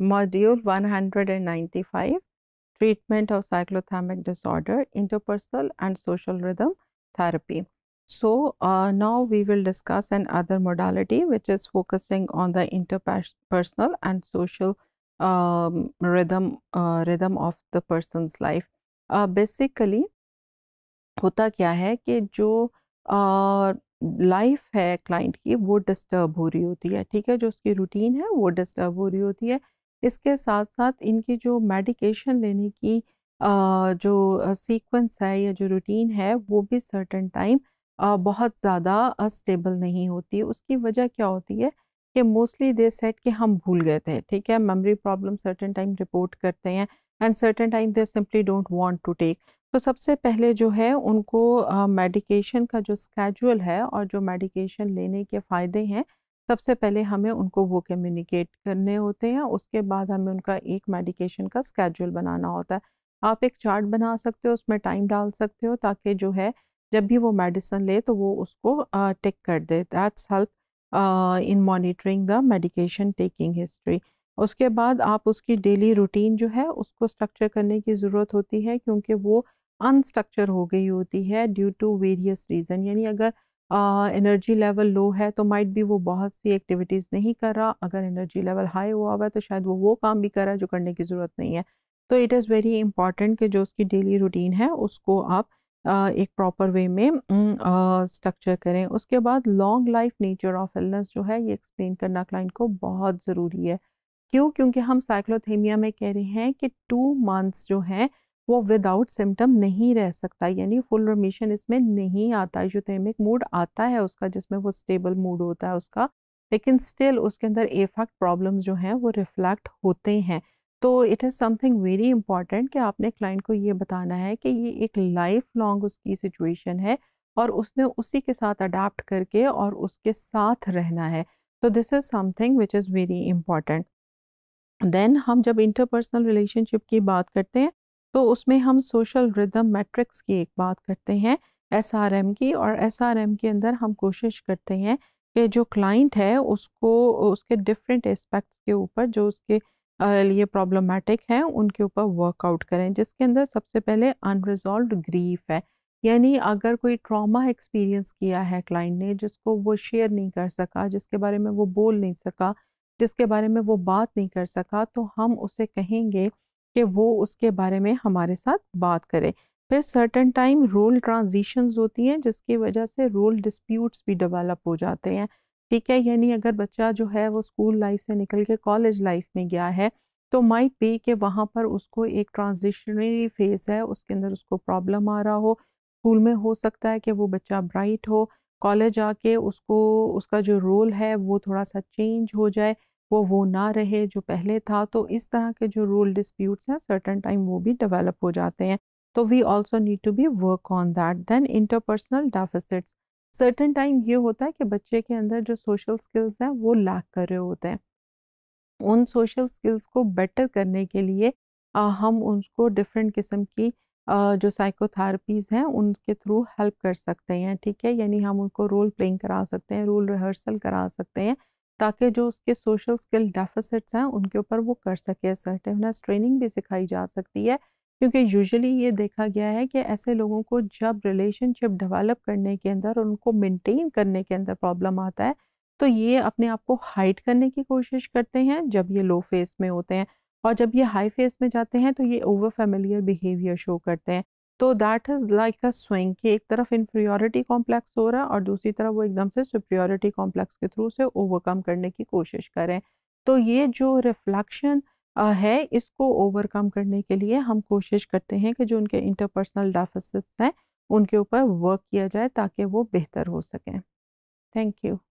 module 195 treatment of cyclothymic disorder interpersonal and social rhythm therapy so now we will discuss another modality which is focusing on the interpersonal and social rhythm rhythm of the person life basically होता क्या है कि जो life uh, है client की वो disturb हो रही होती है ठीक है जो उसकी रूटीन है वो डिस्टर्ब हो रही होती है इसके साथ साथ इनकी जो मेडिकेशन लेने की जो सीक्वेंस है या जो रूटीन है वो भी सर्टन टाइम बहुत ज़्यादा स्टेबल नहीं होती उसकी वजह क्या होती है कि मोस्टली दे सेट कि हम भूल गए थे ठीक है memory problem certain time report करते हैं and certain time they simply don't want to take तो सबसे पहले जो है उनको मेडिकेशन का जो स्केजुअल है और जो मेडिकेशन लेने के फ़ायदे हैं सबसे पहले हमें उनको वो कम्युनिकेट करने होते हैं उसके बाद हमें उनका एक मेडिकेशन का स्केड्यूल बनाना होता है आप एक चार्ट बना सकते हो उसमें टाइम डाल सकते हो ताकि जो है जब भी वो मेडिसिन ले तो वो उसको टिक कर दे that's help in monitoring the medication taking history उसके बाद आप उसकी डेली रूटीन जो है उसको स्ट्रक्चर करने की ज़रूरत होती है क्योंकि वो अनस्ट्रक्चर हो गई होती है ड्यू टू वेरियस रीज़न यानी अगर एनर्जी लेवल लो है तो माइट भी वो बहुत सी एक्टिविटीज़ नहीं कर रहा अगर एनर्जी लेवल हाई हुआ हुआ है तो शायद वो वो काम भी कर रहा है जो करने की ज़रूरत नहीं है तो इट इज़ वेरी इंपॉर्टेंट कि जो उसकी डेली रूटीन है उसको आप आ, एक प्रॉपर वे में स्ट्रक्चर करें उसके बाद long life nature of illness जो है ये एक्सप्लेन करना क्लाइंट को बहुत ज़रूरी है क्यों क्योंकि हम साइक्लोथेमिया में कह रहे हैं कि टू मंथ्स जो हैं वो विदाउट सिम्टम नहीं रह सकता यानी फुल रिमिशन इसमें नहीं आता यूथेमिक मूड आता है उसका जिसमें वो स्टेबल मूड होता है उसका लेकिन स्टिल उसके अंदर एफेक्ट प्रॉब्लम जो हैं वो रिफ्लेक्ट होते हैं तो it is something very important कि आपने क्लाइंट को ये बताना है कि ये एक लाइफ लॉन्ग उसकी सिचुएशन है और उसने उसी के साथ अडाप्ट करके और उसके साथ रहना है तो this is something which is very important then हम जब इंटरपर्सनल रिलेशनशिप की बात करते हैं तो उसमें हम सोशल रिदम मैट्रिक्स की एक बात करते हैं एस आर एम की और एस आर एम के अंदर हम कोशिश करते हैं कि जो क्लाइंट है उसको उसके डिफरेंट एस्पेक्ट्स के ऊपर जो उसके लिए प्रॉब्लमेटिक हैं उनके ऊपर वर्कआउट करें जिसके अंदर सबसे पहले अनरिजॉल्व ग्रीफ है यानी अगर कोई ट्रॉमा एक्सपीरियंस किया है क्लाइंट ने जिसको वो शेयर नहीं कर सका जिसके बारे में वो बोल नहीं सका जिसके बारे में वो बात नहीं कर सका तो हम उसे कहेंगे कि वो उसके बारे में हमारे साथ बात करे फिर सर्टन टाइम रोल ट्रांजिशंस होती हैं जिसकी वजह से रोल डिस्प्यूट्स भी डेवलप हो जाते हैं ठीक है यानी अगर बच्चा जो है वो स्कूल लाइफ से निकल के कॉलेज लाइफ में गया है तो माइट पे कि वहाँ पर उसको एक ट्रांजिशनरी फेज़ है उसके अंदर उसको प्रॉब्लम आ रहा हो स्कूल में हो सकता है कि वो बच्चा ब्राइट हो कॉलेज आके उसको उसका जो रोल है वो थोड़ा सा चेंज हो जाए वो वो ना रहे जो पहले था तो इस तरह के जो रूल डिस्प्यूट्स हैं सर्टन टाइम वो भी डेवलप हो जाते हैं तो we also need to be work on that then interpersonal deficits certain time ये होता है कि बच्चे के अंदर जो सोशल स्किल्स हैं वो लैक कर रहे होते हैं उन सोशल स्किल्स को बेटर करने के लिए आ, हम उनको डिफरेंट किस्म की आ, जो साइकोथेरेपीज़ हैं उनके थ्रू हेल्प कर सकते हैं ठीक है यानी हम उनको रोल प्लेइंग करा सकते हैं रोल रिहर्सल करा सकते हैं ताकि जो उसके सोशल स्किल डेफिसिट्स हैं उनके ऊपर वो कर सके असर्टिवनेस ट्रेनिंग भी सिखाई जा सकती है क्योंकि यूजुअली ये देखा गया है कि ऐसे लोगों को जब रिलेशनशिप डेवलप करने के अंदर उनको मेंटेन करने के अंदर प्रॉब्लम आता है तो ये अपने आप को हाइड करने की कोशिश करते हैं जब ये लो फेस में होते हैं और जब ये हाई फेस में जाते हैं तो ये ओवर फेमिलियर बिहेवियर शो करते हैं तो that is like a swing कि एक तरफ इंफ्रियोरिटी कॉम्प्लेक्स हो रहा है और दूसरी तरफ वो एकदम से सुप्रियोरिटी कॉम्प्लेक्स के थ्रू से ओवरकम करने की कोशिश करें तो ये जो रिफ्लेक्शन है इसको ओवरकम करने के लिए हम कोशिश करते हैं कि जो उनके इंटरपर्सनल डेफिसिट्स हैं उनके ऊपर वर्क किया जाए ताकि वो बेहतर हो सकें थैंक यू